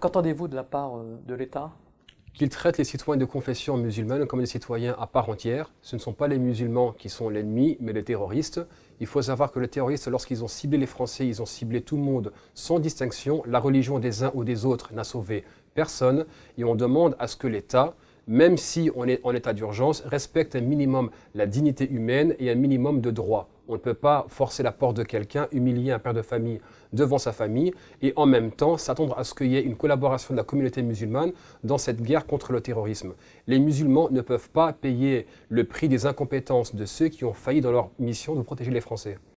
qu'entendez-vous de la part euh, de l'État Qu'il traite les citoyens de confession musulmane comme des citoyens à part entière. Ce ne sont pas les musulmans qui sont l'ennemi, mais les terroristes. Il faut savoir que les terroristes, lorsqu'ils ont ciblé les Français, ils ont ciblé tout le monde, sans distinction. La religion des uns ou des autres n'a sauvé personne. Et on demande à ce que l'État, même si on est en état d'urgence, respecte un minimum la dignité humaine et un minimum de droits. On ne peut pas forcer la porte de quelqu'un, humilier un père de famille devant sa famille et en même temps s'attendre à ce qu'il y ait une collaboration de la communauté musulmane dans cette guerre contre le terrorisme. Les musulmans ne peuvent pas payer le prix des incompétences de ceux qui ont failli dans leur mission de protéger les Français.